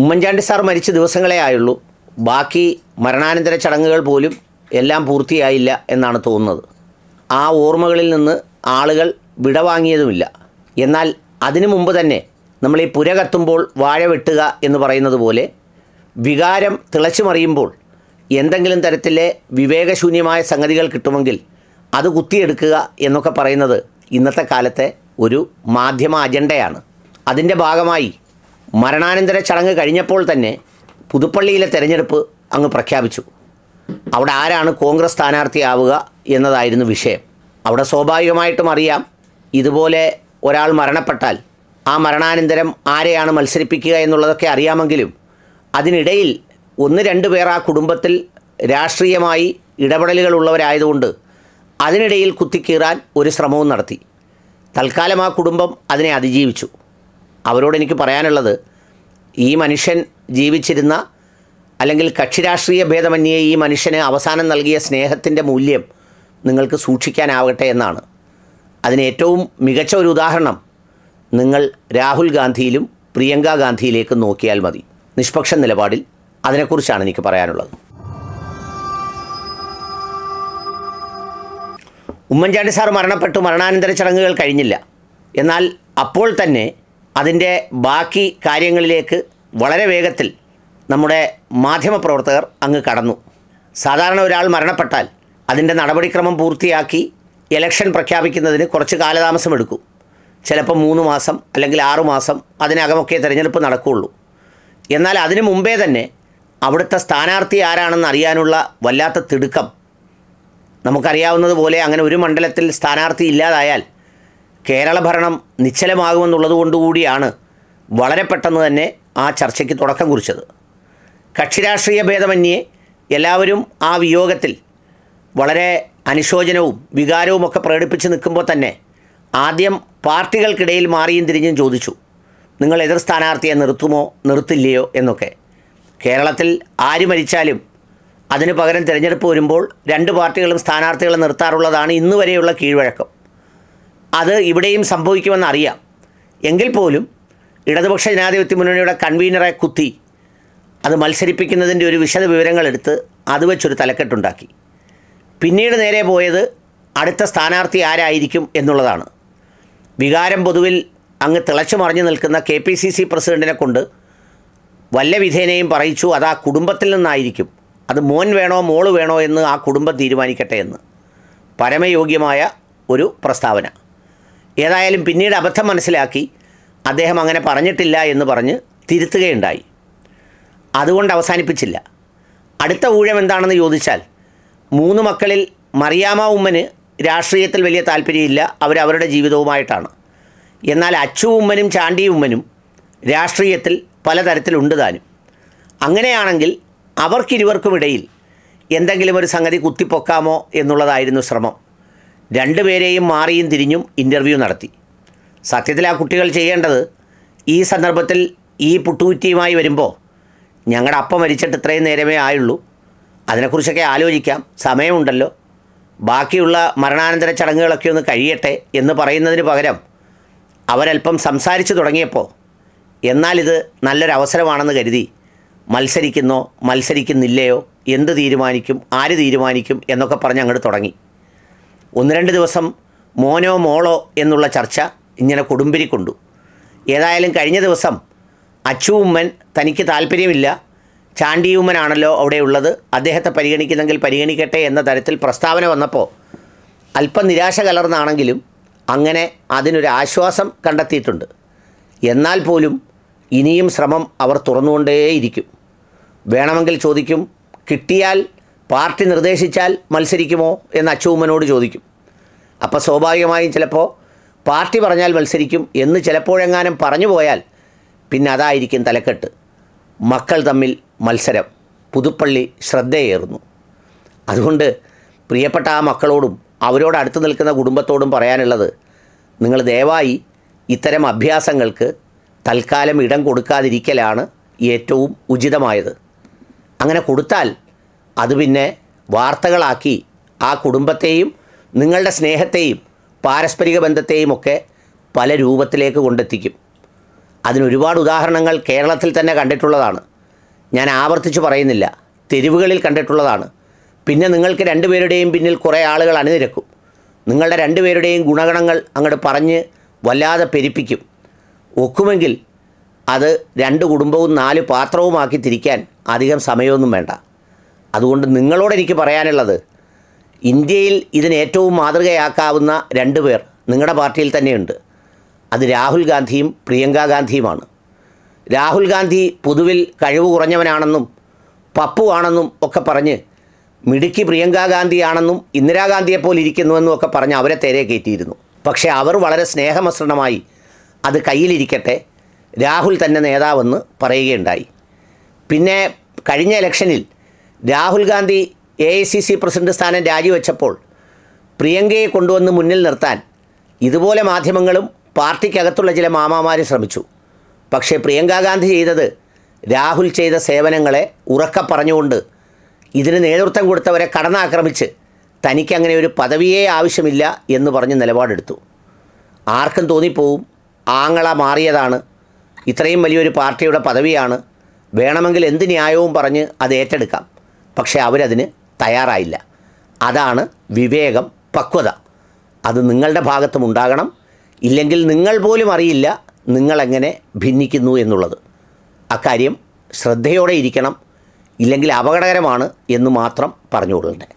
Oommen Chandy sir മരിച്ച ദിവസങ്ങളേ ആയുള്ളൂ ബാക്കി മരണാനന്തര ചടങ്ങുകൾ പോലും എല്ലാം പൂർത്തിയായില്ല എന്നാണ് തോന്നുന്നത് ആ ഓർമ്മകളിൽ നിന്ന് ആളുകൾ വിടവാങ്ങിയതുമില്ല എന്നാൽ അതിനു മുമ്പ് തന്നെ നമ്മൾ ഈ പുര കത്തുമ്പോൾ വാഴ വെട്ടുക എന്ന് പറയുന്നത് പോലെ വികാരം തിളച്ചു മറിയുമ്പോൾ എന്തെങ്കിലും തരത്തിലെ വിവേകശൂന്യമായ സംഗതികൾ കിട്ടുമെങ്കിൽ അത് കുത്തിയെടുക്കുക എന്നൊക്കെ പറയുന്നത് ഇന്നത്തെ കാലത്തെ ഒരു മാധ്യമ അജണ്ടയാണ് അതിൻ്റെ ഭാഗമായി മരണാനന്തര ചടങ്ങ് കഴിഞ്ഞപ്പോൾ തന്നെ പുതുപ്പള്ളിയിലെ തെരഞ്ഞെടുപ്പ് അങ്ങ് പ്രഖ്യാപിച്ചു അവിടെ ആരാണ് കോൺഗ്രസ് സ്ഥാനാർത്ഥിയാവുക എന്നതായിരുന്നു വിഷയം അവിടെ സ്വാഭാവികമായിട്ടും അറിയാം ഇതുപോലെ ഒരാൾ മരണപ്പെട്ടാൽ ആ മരണാനന്തരം ആരെയാണ് മത്സരിപ്പിക്കുക എന്നുള്ളതൊക്കെ അറിയാമെങ്കിലും അതിനിടയിൽ ഒന്ന് രണ്ട് പേർ ആ കുടുംബത്തിൽ രാഷ്ട്രീയമായി ഉള്ളവരായതുകൊണ്ട് അതിനിടയിൽ കുത്തിക്കീറാൻ ഒരു ശ്രമവും നടത്തി തൽക്കാലം ആ കുടുംബം അതിനെ അതിജീവിച്ചു അവരോട് എനിക്ക് പറയാനുള്ളത് ഈ മനുഷ്യൻ ജീവിച്ചിരുന്ന അല്ലെങ്കിൽ കക്ഷിരാഷ്ട്രീയ ഭേദമന്യേ ഈ മനുഷ്യന് അവസാനം നൽകിയ സ്നേഹത്തിൻ്റെ മൂല്യം നിങ്ങൾക്ക് സൂക്ഷിക്കാനാവട്ടെ എന്നാണ് അതിന് ഏറ്റവും മികച്ച ഒരു ഉദാഹരണം നിങ്ങൾ രാഹുൽ ഗാന്ധിയിലും പ്രിയങ്ക ഗാന്ധിയിലേക്ക് നോക്കിയാൽ മതി നിഷ്പക്ഷ നിലപാടിൽ അതിനെക്കുറിച്ചാണ് എനിക്ക് പറയാനുള്ളത് ഉമ്മൻചാണ്ടി സാർ മരണപ്പെട്ടു മരണാനന്തര ചടങ്ങുകൾ കഴിഞ്ഞില്ല എന്നാൽ അപ്പോൾ തന്നെ അതിൻ്റെ ബാക്കി കാര്യങ്ങളിലേക്ക് വളരെ വേഗത്തിൽ നമ്മുടെ മാധ്യമപ്രവർത്തകർ അങ്ങ് കടന്നു സാധാരണ ഒരാൾ മരണപ്പെട്ടാൽ അതിൻ്റെ നടപടിക്രമം പൂർത്തിയാക്കി ഇലക്ഷൻ പ്രഖ്യാപിക്കുന്നതിന് കുറച്ച് കാലതാമസം എടുക്കും ചിലപ്പോൾ മൂന്ന് മാസം അല്ലെങ്കിൽ ആറുമാസം മാസം അതിനകമൊക്കെ തിരഞ്ഞെടുപ്പ് നടക്കുകയുള്ളൂ എന്നാൽ അതിനു മുമ്പേ തന്നെ അവിടുത്തെ സ്ഥാനാർത്ഥി ആരാണെന്ന് അറിയാനുള്ള വല്ലാത്ത തിടുക്കം നമുക്കറിയാവുന്നതുപോലെ അങ്ങനെ ഒരു മണ്ഡലത്തിൽ സ്ഥാനാർത്ഥി ഇല്ലാതായാൽ കേരള ഭരണം നിശ്ചലമാകുമെന്നുള്ളതുകൊണ്ടുകൂടിയാണ് വളരെ പെട്ടെന്ന് തന്നെ ആ ചർച്ചയ്ക്ക് തുടക്കം കുറിച്ചത് കക്ഷിരാഷ്ട്രീയ ഭേദമന്യേ എല്ലാവരും ആ വിയോഗത്തിൽ വളരെ അനുശോചനവും വികാരവും ഒക്കെ പ്രകടിപ്പിച്ച് നിൽക്കുമ്പോൾ തന്നെ ആദ്യം പാർട്ടികൾക്കിടയിൽ മാറിയും തിരിഞ്ഞും ചോദിച്ചു നിങ്ങൾ എതിർ സ്ഥാനാർത്ഥിയെ നിർത്തുമോ നിർത്തില്ലയോ എന്നൊക്കെ കേരളത്തിൽ ആര് മരിച്ചാലും അതിനു പകരം തിരഞ്ഞെടുപ്പ് വരുമ്പോൾ രണ്ട് പാർട്ടികളും സ്ഥാനാർത്ഥികളെ നിർത്താറുള്ളതാണ് ഇന്നുവരെയുള്ള കീഴ്വഴക്കം അത് ഇവിടെയും സംഭവിക്കുമെന്ന് അറിയാം എങ്കിൽ പോലും ഇടതുപക്ഷ ജനാധിപത്യ മുന്നണിയുടെ കൺവീനറെ കുത്തി അത് മത്സരിപ്പിക്കുന്നതിൻ്റെ ഒരു വിശദ വിവരങ്ങളെടുത്ത് അത് വെച്ചൊരു തലക്കെട്ടുണ്ടാക്കി പിന്നീട് നേരെ പോയത് അടുത്ത സ്ഥാനാർത്ഥി ആരായിരിക്കും എന്നുള്ളതാണ് വികാരം പൊതുവിൽ അങ്ങ് തിളച്ചു മറിഞ്ഞു നിൽക്കുന്ന കെ പി സി സി പ്രസിഡൻറ്റിനെ കൊണ്ട് വല്ല വിധേനയും പറയിച്ചു അത് ആ കുടുംബത്തിൽ നിന്നായിരിക്കും അത് മോൻ വേണോ മോള് വേണോ എന്ന് ആ കുടുംബം തീരുമാനിക്കട്ടെ എന്ന് പരമയോഗ്യമായ ഒരു പ്രസ്താവന ഏതായാലും പിന്നീട് അബദ്ധം മനസ്സിലാക്കി അദ്ദേഹം അങ്ങനെ പറഞ്ഞിട്ടില്ല എന്ന് പറഞ്ഞ് തിരുത്തുകയുണ്ടായി അതുകൊണ്ട് അവസാനിപ്പിച്ചില്ല അടുത്ത ഊഴം എന്താണെന്ന് ചോദിച്ചാൽ മൂന്ന് മക്കളിൽ മറിയാമ ഉമ്മന് രാഷ്ട്രീയത്തിൽ വലിയ താല്പര്യമില്ല അവരവരുടെ ജീവിതവുമായിട്ടാണ് എന്നാൽ അച്ചു ഉമ്മനും ചാണ്ടി ഉമ്മനും രാഷ്ട്രീയത്തിൽ പലതരത്തിലുണ്ട് താനും അങ്ങനെയാണെങ്കിൽ അവർക്കിരുവർക്കുമിടയിൽ എന്തെങ്കിലും ഒരു സംഗതി കുത്തിപ്പൊക്കാമോ എന്നുള്ളതായിരുന്നു ശ്രമം രണ്ടുപേരെയും മാറിയും തിരിഞ്ഞും ഇൻ്റർവ്യൂ നടത്തി സത്യത്തിൽ ആ കുട്ടികൾ ചെയ്യേണ്ടത് ഈ സന്ദർഭത്തിൽ ഈ പുട്ടുകുറ്റിയുമായി വരുമ്പോൾ ഞങ്ങളുടെ അപ്പം മരിച്ചിട്ട് ഇത്രയും നേരമേ ആയുള്ളൂ അതിനെക്കുറിച്ചൊക്കെ ആലോചിക്കാം സമയമുണ്ടല്ലോ ബാക്കിയുള്ള മരണാനന്തര ചടങ്ങുകളൊക്കെ ഒന്ന് കഴിയട്ടെ എന്ന് പറയുന്നതിന് പകരം അവരല്പം സംസാരിച്ചു തുടങ്ങിയപ്പോൾ എന്നാൽ ഇത് നല്ലൊരവസരമാണെന്ന് കരുതി മത്സരിക്കുന്നോ മത്സരിക്കുന്നില്ലയോ എന്ത് തീരുമാനിക്കും ആര് തീരുമാനിക്കും എന്നൊക്കെ പറഞ്ഞ് അങ്ങോട്ട് തുടങ്ങി ഒന്ന് രണ്ട് ദിവസം മോനോ മോളോ എന്നുള്ള ചർച്ച ഇങ്ങനെ കൊടുമ്പിരിക്കൊണ്ടു ഏതായാലും കഴിഞ്ഞ ദിവസം അച്ചു ഉമ്മൻ തനിക്ക് താല്പര്യമില്ല ചാണ്ടി അവിടെ അവിടെയുള്ളത് അദ്ദേഹത്തെ പരിഗണിക്കുന്നെങ്കിൽ പരിഗണിക്കട്ടെ എന്ന തരത്തിൽ പ്രസ്താവന വന്നപ്പോൾ അല്പം നിരാശ കലർന്നാണെങ്കിലും അങ്ങനെ അതിനൊരു ആശ്വാസം കണ്ടെത്തിയിട്ടുണ്ട് എന്നാൽ പോലും ഇനിയും ശ്രമം അവർ തുറന്നുകൊണ്ടേയിരിക്കും വേണമെങ്കിൽ ചോദിക്കും കിട്ടിയാൽ പാർട്ടി നിർദ്ദേശിച്ചാൽ മത്സരിക്കുമോ എന്ന് അച്ചൂമ്മനോട് ചോദിക്കും അപ്പോൾ സ്വാഭാവികമായും ചിലപ്പോൾ പാർട്ടി പറഞ്ഞാൽ മത്സരിക്കും എന്ന് ചിലപ്പോഴെങ്ങാനും പറഞ്ഞു പോയാൽ പിന്നെ അതായിരിക്കും തലക്കെട്ട് മക്കൾ തമ്മിൽ മത്സരം പുതുപ്പള്ളി ശ്രദ്ധയേറുന്നു അതുകൊണ്ട് പ്രിയപ്പെട്ട ആ മക്കളോടും അവരോട് അടുത്ത് നിൽക്കുന്ന കുടുംബത്തോടും പറയാനുള്ളത് നിങ്ങൾ ദയവായി ഇത്തരം അഭ്യാസങ്ങൾക്ക് തൽക്കാലം ഇടം കൊടുക്കാതിരിക്കലാണ് ഏറ്റവും ഉചിതമായത് അങ്ങനെ കൊടുത്താൽ അത് പിന്നെ വാർത്തകളാക്കി ആ കുടുംബത്തെയും നിങ്ങളുടെ സ്നേഹത്തെയും പാരസ്പരിക ബന്ധത്തെയും ഒക്കെ പല രൂപത്തിലേക്ക് കൊണ്ടെത്തിക്കും അതിനൊരുപാട് ഉദാഹരണങ്ങൾ കേരളത്തിൽ തന്നെ കണ്ടിട്ടുള്ളതാണ് ഞാൻ ആവർത്തിച്ച് പറയുന്നില്ല തെരുവുകളിൽ കണ്ടിട്ടുള്ളതാണ് പിന്നെ നിങ്ങൾക്ക് രണ്ടുപേരുടെയും പിന്നിൽ കുറേ ആളുകൾ അണിനിരക്കും നിങ്ങളുടെ രണ്ടുപേരുടെയും ഗുണഗണങ്ങൾ അങ്ങോട്ട് പറഞ്ഞ് വല്ലാതെ പെരിപ്പിക്കും ഒക്കുമെങ്കിൽ അത് രണ്ട് കുടുംബവും നാല് പാത്രവുമാക്കി തിരിക്കാൻ അധികം സമയമൊന്നും വേണ്ട അതുകൊണ്ട് നിങ്ങളോട് എനിക്ക് പറയാനുള്ളത് ഇന്ത്യയിൽ ഇതിന് ഏറ്റവും മാതൃകയാക്കാവുന്ന രണ്ട് പേർ നിങ്ങളുടെ പാർട്ടിയിൽ തന്നെയുണ്ട് അത് രാഹുൽ ഗാന്ധിയും പ്രിയങ്ക ഗാന്ധിയുമാണ് രാഹുൽ ഗാന്ധി പൊതുവിൽ കഴിവ് കുറഞ്ഞവനാണെന്നും പപ്പു ആണെന്നും ഒക്കെ പറഞ്ഞ് മിടുക്കി പ്രിയങ്ക ഗാന്ധിയാണെന്നും ഇന്ദിരാഗാന്ധിയെപ്പോലെ ഇരിക്കുന്നുവെന്നും ഒക്കെ പറഞ്ഞ് അവരെ തെരെ കയറ്റിയിരുന്നു പക്ഷേ അവർ വളരെ സ്നേഹമസൃണമായി അത് കയ്യിലിരിക്കട്ടെ രാഹുൽ തന്നെ നേതാവെന്ന് പറയുകയുണ്ടായി പിന്നെ കഴിഞ്ഞ ഇലക്ഷനിൽ Rahul Gandhi A I C C president സ്ഥാനം രാജിവെച്ചപ്പോൾ പ്രിയങ്കയെ കൊണ്ടുവന്ന് മുന്നിൽ നിർത്താൻ ഇതുപോലെ മാധ്യമങ്ങളും പാർട്ടിക്കകത്തുള്ള ചില മാമാമാർ ശ്രമിച്ചു പക്ഷേ പ്രിയങ്ക ഗാന്ധി ചെയ്തത് രാഹുൽ ചെയ്ത സേവനങ്ങളെ ഉറക്ക പറഞ്ഞുകൊണ്ട് ഇതിന് നേതൃത്വം കൊടുത്തവരെ കടന്നാക്രമിച്ച് തനിക്കങ്ങനെ ഒരു പദവിയേ ആവശ്യമില്ല എന്ന് പറഞ്ഞ് നിലപാടെടുത്തു ആർക്കും തോന്നിപ്പോവും ആങ്ങള മാറിയതാണ് ഇത്രയും വലിയൊരു പാർട്ടിയുടെ പദവിയാണ് വേണമെങ്കിൽ എന്ത് ന്യായവും പറഞ്ഞ് അത് ഏറ്റെടുക്കാം പക്ഷേ അവരതിന് തയ്യാറായില്ല അതാണ് വിവേകം പക്വത അത് നിങ്ങളുടെ ഭാഗത്തും ഉണ്ടാകണം ഇല്ലെങ്കിൽ നിങ്ങൾ പോലും അറിയില്ല നിങ്ങളെങ്ങനെ ഭിന്നിക്കുന്നു എന്നുള്ളത് അക്കാര്യം ശ്രദ്ധയോടെ ഇരിക്കണം ഇല്ലെങ്കിൽ അപകടകരമാണ് എന്ന് മാത്രം പറഞ്ഞുകൊള്ളട്ടെ